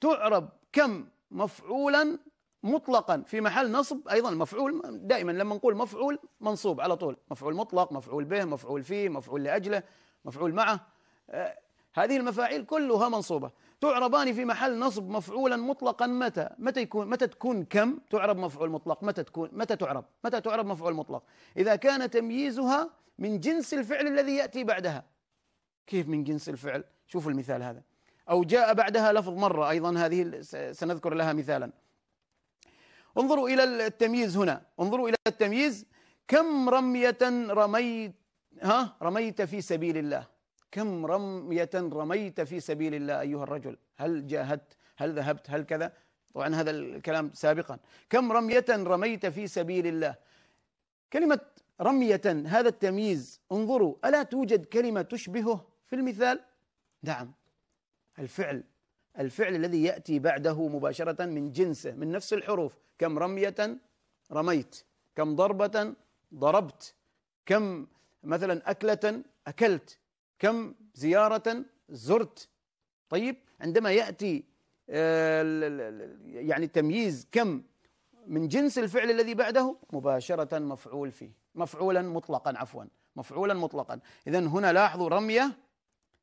تعرب كم مفعولا مطلقا في محل نصب أيضا مفعول دائما لما نقول مفعول منصوب على طول مفعول مطلق مفعول به مفعول فيه مفعول لأجله مفعول معه آه، هذه المفاعيل كلها منصوبة تعربان في محل نصب مفعولا مطلقا متى متى يكون متى تكون كم تعرب مفعول مطلق متى تكون متى تعرب متى تعرب مفعول مطلق إذا كان تمييزها من جنس الفعل الذي يأتي بعدها كيف من جنس الفعل شوفوا المثال هذا أو جاء بعدها لفظ مرة أيضا هذه سنذكر لها مثالا انظروا إلى التمييز هنا انظروا إلى التمييز كم رمية رميت ها رميت في سبيل الله كم رمية رميت في سبيل الله أيها الرجل هل جاهدت هل ذهبت هل كذا طبعا هذا الكلام سابقا كم رمية رميت في سبيل الله كلمة رمية هذا التمييز انظروا ألا توجد كلمة تشبهه في المثال نعم الفعل الفعل الذي يأتي بعده مباشرة من جنسه من نفس الحروف كم رمية رميت كم ضربة ضربت كم مثلا أكلة أكلت كم زيارة زرت طيب عندما يأتي آه، يعني تمييز كم من جنس الفعل الذي بعده مباشرة مفعول فيه مفعولا مطلقا عفوا مفعولا مطلقا إذا هنا لاحظوا رمية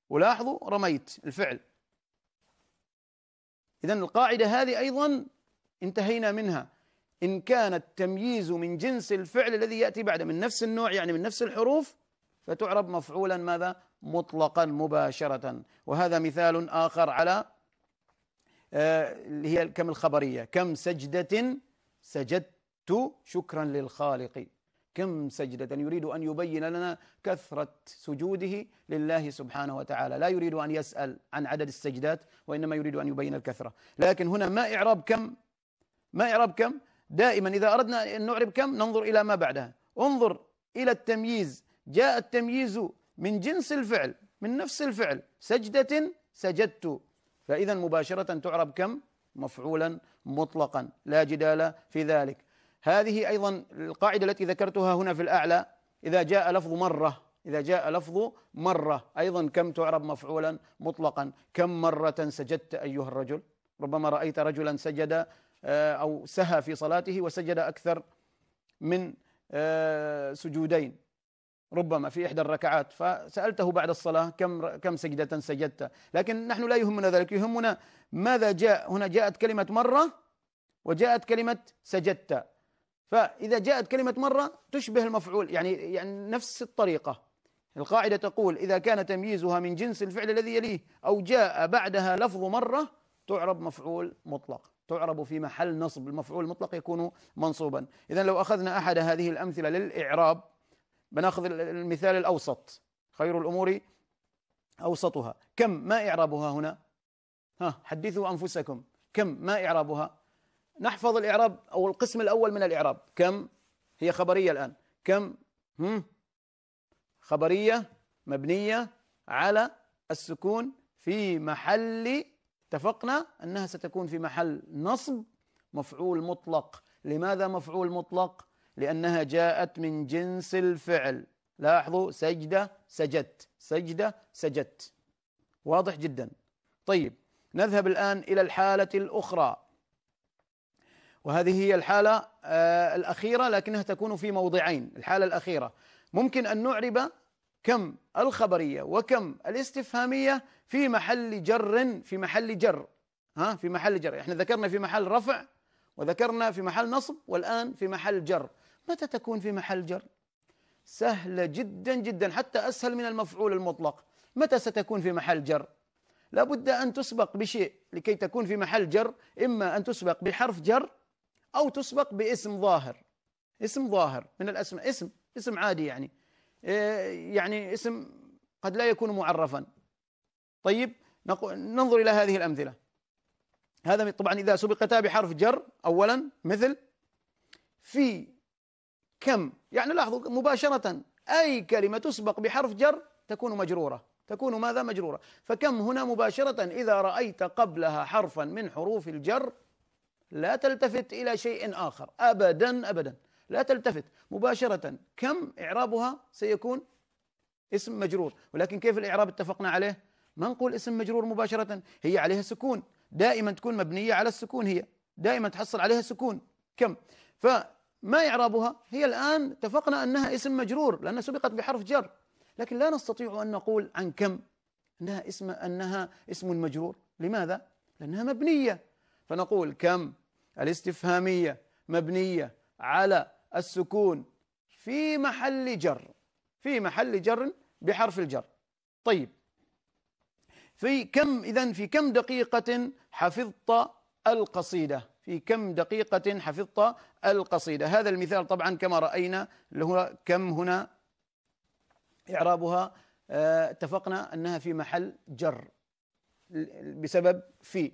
ولاحظوا رميت الفعل إذا القاعدة هذه أيضا انتهينا منها إن كان التمييز من جنس الفعل الذي يأتي بعده من نفس النوع يعني من نفس الحروف فتعرب مفعولا ماذا مطلقا مباشرة وهذا مثال آخر على آه، اللي هي الكم الخبرية كم سجدة سجدت شكرا للخالق كم سجدة يريد أن يبين لنا كثرة سجوده لله سبحانه وتعالى لا يريد أن يسأل عن عدد السجدات وإنما يريد أن يبين الكثرة لكن هنا ما إعراب كم ما إعراب كم دائما إذا أردنا أن نعرب كم ننظر إلى ما بعدها انظر إلى التمييز جاء التمييز من جنس الفعل من نفس الفعل سجدة سجدت فإذا مباشرة تعرب كم مفعولا مطلقا لا جدال في ذلك هذه أيضا القاعدة التي ذكرتها هنا في الأعلى إذا جاء لفظ مرة إذا جاء لفظ مرة أيضا كم تعرب مفعولا مطلقا كم مرة سجدت أيها الرجل ربما رأيت رجلا سجد آه، أو سهى في صلاته وسجد أكثر من آه، سجودين ربما في إحدى الركعات فسألته بعد الصلاة كم كم سجدة سجدت لكن نحن لا يهمنا ذلك يهمنا ماذا جاء هنا جاءت كلمة مرة وجاءت كلمة سجدت فإذا جاءت كلمة مرة تشبه المفعول يعني يعني نفس الطريقة القاعدة تقول إذا كان تمييزها من جنس الفعل الذي يليه أو جاء بعدها لفظ مرة تعرب مفعول مطلق تعرب في محل نصب المفعول المطلق يكون منصوبا إذا لو أخذنا أحد هذه الأمثلة للإعراب بناخذ المثال الأوسط خير الأمور أوسطها كم ما إعرابها هنا ها حدثوا أنفسكم كم ما إعرابها نحفظ الإعراب أو القسم الأول من الإعراب كم هي خبرية الآن كم هم خبرية مبنية على السكون في محل اتفقنا أنها ستكون في محل نصب مفعول مطلق لماذا مفعول مطلق لأنها جاءت من جنس الفعل لاحظوا سجدة سجدت سجدة سجدت واضح جدا طيب نذهب الآن إلى الحالة الأخرى وهذه هي الحالة آه، الأخيرة لكنها تكون في موضعين الحالة الأخيرة ممكن أن نعرب كم الخبرية وكم الاستفهامية في محل جر في محل جر ها في محل جر احنا ذكرنا في محل رفع وذكرنا في محل نصب والآن في محل جر متى تكون في محل جر سهلة جدا جدا حتى أسهل من المفعول المطلق متى ستكون في محل جر لابد أن تسبق بشيء لكي تكون في محل جر إما أن تسبق بحرف جر أو تسبق باسم ظاهر اسم ظاهر من الأسماء اسم اسم عادي يعني إيه، يعني اسم قد لا يكون معرفا طيب ننظر إلى هذه الأمثلة هذا طبعا إذا سبقتا بحرف جر أولا مثل في كم يعني لاحظوا مباشرة أي كلمة تسبق بحرف جر تكون مجرورة تكون ماذا مجرورة فكم هنا مباشرة إذا رأيت قبلها حرفا من حروف الجر لا تلتفت إلى شيء آخر أبدا أبدا لا تلتفت مباشرة كم إعرابها سيكون اسم مجرور ولكن كيف الإعراب اتفقنا عليه ما نقول اسم مجرور مباشرة هي عليها سكون دائما تكون مبنية على السكون هي دائما تحصل عليها سكون كم ف ما إعرابها هي الآن اتفقنا أنها اسم مجرور لأنها سبقت بحرف جر لكن لا نستطيع أن نقول عن كم أنها اسم أنها اسم مجرور لماذا؟ لأنها مبنية فنقول كم الاستفهامية مبنية على السكون في محل جر في محل جر بحرف الجر طيب في كم إذا في كم دقيقة حفظت القصيدة في كم دقيقة حفظت القصيدة هذا المثال طبعا كما رأينا اللي هو كم هنا إعرابها آه، اتفقنا أنها في محل جر بسبب في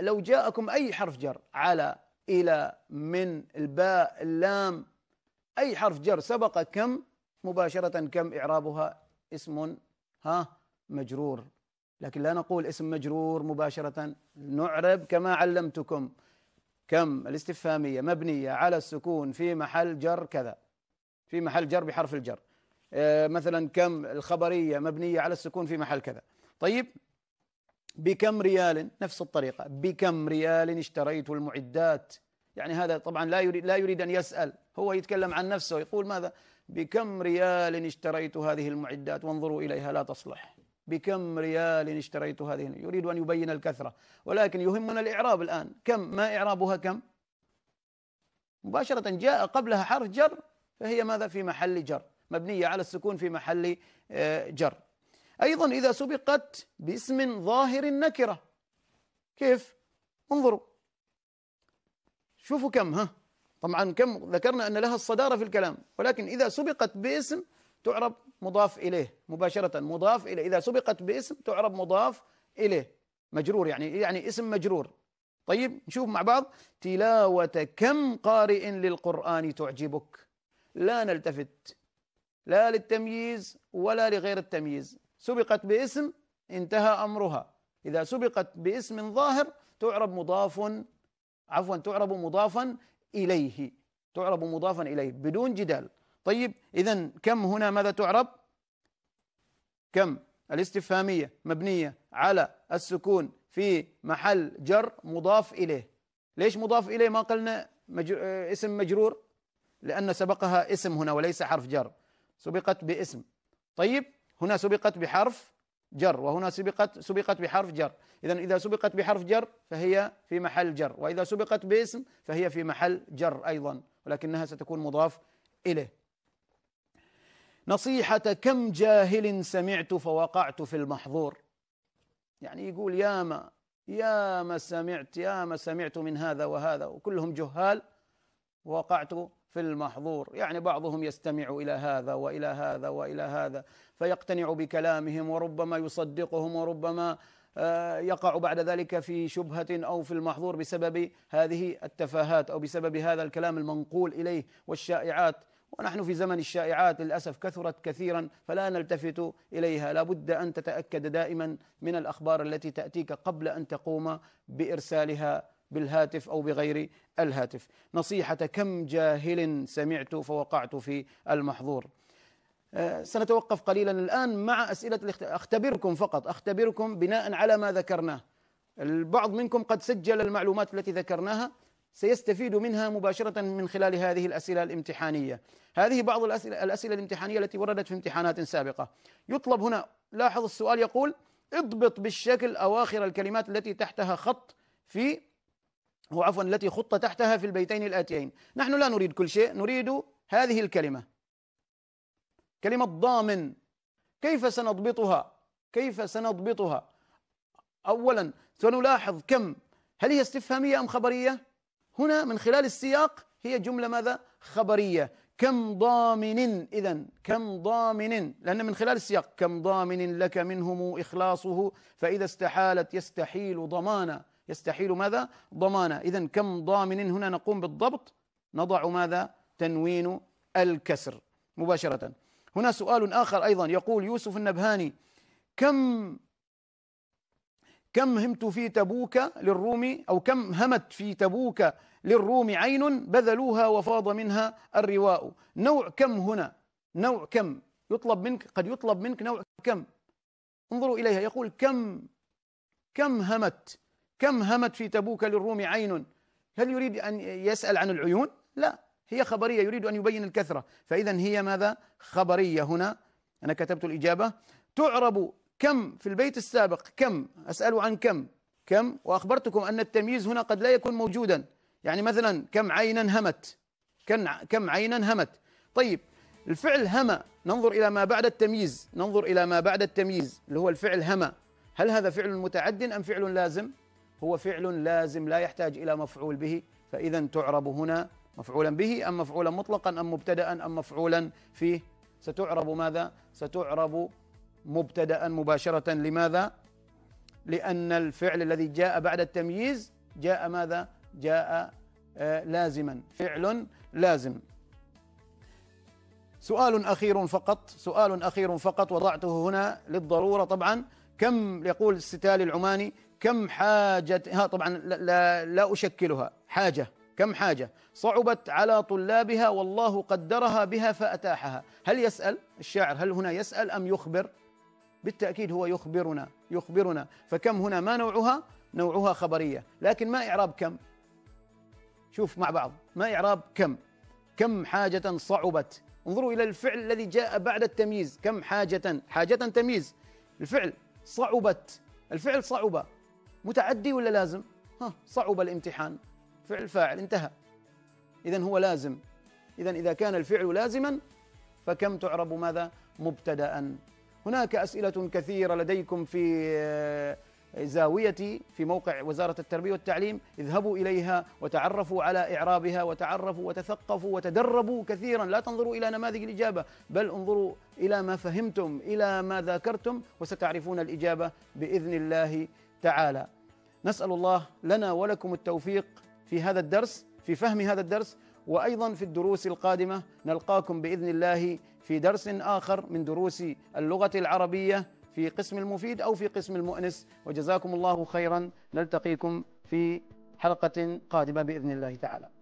لو جاءكم أي حرف جر على إلى من الباء اللام أي حرف جر سبق كم مباشرة كم إعرابها اسم ها مجرور لكن لا نقول اسم مجرور مباشرة نعرب كما علمتكم كم الاستفهامية مبنية على السكون في محل جر كذا في محل جر بحرف الجر آه، مثلا كم الخبرية مبنية على السكون في محل كذا طيب بكم ريال نفس الطريقة بكم ريال اشتريت المعدات يعني هذا طبعا لا يريد لا يريد أن يسأل هو يتكلم عن نفسه يقول ماذا بكم ريال اشتريت هذه المعدات وانظروا إليها لا تصلح بكم ريال اشتريت هذه يريد أن يبين الكثرة ولكن يهمنا الإعراب الآن كم ما إعرابها كم مباشرة جاء قبلها حرف جر فهي ماذا في محل جر مبنية على السكون في محل آه، جر أيضا إذا سبقت باسم ظاهر النكرة كيف انظروا شوفوا كم ها طبعا كم ذكرنا أن لها الصدارة في الكلام ولكن إذا سبقت باسم تعرب مضاف إليه مباشرة مضاف إليه إذا سبقت باسم تعرب مضاف إليه مجرور يعني يعني اسم مجرور طيب نشوف مع بعض تلاوة كم قارئ للقرآن تعجبك لا نلتفت لا للتمييز ولا لغير التمييز سبقت باسم انتهى أمرها إذا سبقت باسم ظاهر تعرب مضاف عفوا تعرب مضافا إليه تعرب مضافا إليه بدون جدال طيب إذا كم هنا ماذا تعرب كم الاستفهامية مبنية على السكون في محل جر مضاف إليه ليش مضاف إليه ما قلنا مجر... اسم مجرور لأن سبقها اسم هنا وليس حرف جر سبقت باسم طيب هنا سبقت بحرف جر وهنا سبقت سبقت بحرف جر إذا إذا سبقت بحرف جر فهي في محل جر وإذا سبقت باسم فهي في محل جر أيضا ولكنها ستكون مضاف إليه نصيحة كم جاهل سمعت فوقعت في المحظور يعني يقول ياما ياما سمعت ياما سمعت من هذا وهذا وكلهم جهال وقعت في المحظور يعني بعضهم يستمع إلى هذا وإلى هذا وإلى هذا فيقتنع بكلامهم وربما يصدقهم وربما آه، يقع بعد ذلك في شبهة أو في المحظور بسبب هذه التفاهات أو بسبب هذا الكلام المنقول إليه والشائعات ونحن في زمن الشائعات للأسف كثرت كثيرا فلا نلتفت إليها لا بد أن تتأكد دائما من الأخبار التي تأتيك قبل أن تقوم بإرسالها بالهاتف أو بغير الهاتف نصيحة كم جاهل سمعت فوقعت في المحظور آه، سنتوقف قليلا الآن مع أسئلة أختبركم فقط أختبركم بناء على ما ذكرناه البعض منكم قد سجل المعلومات التي ذكرناها سيستفيد منها مباشرة من خلال هذه الأسئلة الامتحانية هذه بعض الأسئلة, الأسئلة الامتحانية التي وردت في امتحانات سابقة يطلب هنا لاحظ السؤال يقول اضبط بالشكل أواخر الكلمات التي تحتها خط في هو عفوا التي خط تحتها في البيتين الآتيين نحن لا نريد كل شيء نريد هذه الكلمة كلمة ضامن كيف سنضبطها كيف سنضبطها أولا سنلاحظ كم هل هي استفهامية أم خبرية هنا من خلال السياق هي جملة ماذا خبرية كم ضامن إذا كم ضامن لأن من خلال السياق كم ضامن لك منهم إخلاصه فإذا استحالت يستحيل ضمانا يستحيل ماذا ضمانا إذا كم ضامن هنا نقوم بالضبط نضع ماذا تنوين الكسر مباشرة هنا سؤال آخر أيضا يقول يوسف النبهاني كم كم همت في تبوك للروم أو كم همت في تبوك للروم عين بذلوها وفاض منها الرواء نوع كم هنا نوع كم يطلب منك قد يطلب منك نوع كم انظروا إليها يقول كم كم همت كم همت في تبوك للروم عين هل يريد أن يسأل عن العيون لا هي خبرية يريد أن يبين الكثرة فإذا هي ماذا خبرية هنا أنا كتبت الإجابة تعرب كم في البيت السابق كم أسأل عن كم كم وأخبرتكم أن التمييز هنا قد لا يكون موجودا يعني مثلا كم عينا همت كم عينا همت طيب الفعل هم ننظر إلى ما بعد التمييز ننظر إلى ما بعد التمييز اللي هو الفعل هم هل هذا فعل متعد أم فعل لازم هو فعل لازم لا يحتاج إلى مفعول به فإذا تعرب هنا مفعولا به أم مفعولا مطلقا أم مبتدأ أم مفعولا فيه ستعرب ماذا ستعرب مبتدا مباشره لماذا لان الفعل الذي جاء بعد التمييز جاء ماذا جاء آه، لازما فعل لازم سؤال اخير فقط سؤال اخير فقط وضعته هنا للضروره طبعا كم يقول الستالي العماني كم حاجة ها طبعا لا, لا أشكلها حاجة كم حاجة صعبت على طلابها والله قدرها بها فأتاحها هل يسأل الشاعر هل هنا يسأل أم يخبر بالتأكيد هو يخبرنا يخبرنا فكم هنا ما نوعها نوعها خبرية لكن ما إعراب كم شوف مع بعض ما إعراب كم كم حاجة صعبت انظروا إلى الفعل الذي جاء بعد التمييز كم حاجة حاجة تمييز الفعل صعبت الفعل صعب متعدي ولا لازم ها صعب الامتحان فعل فاعل انتهى إذا هو لازم إذا إذا كان الفعل لازما فكم تعرب ماذا مبتدأ هناك أسئلة كثيرة لديكم في آه، زاويتي في موقع وزارة التربية والتعليم اذهبوا إليها وتعرفوا على إعرابها وتعرفوا وتثقفوا وتدربوا كثيرا لا تنظروا إلى نماذج الإجابة بل انظروا إلى ما فهمتم إلى ما ذاكرتم وستعرفون الإجابة بإذن الله تعالى نسأل الله لنا ولكم التوفيق في هذا الدرس في فهم هذا الدرس وايضا في الدروس القادمه نلقاكم باذن الله في درس اخر من دروس اللغه العربيه في قسم المفيد او في قسم المؤنس وجزاكم الله خيرا نلتقيكم في حلقه قادمه باذن الله تعالى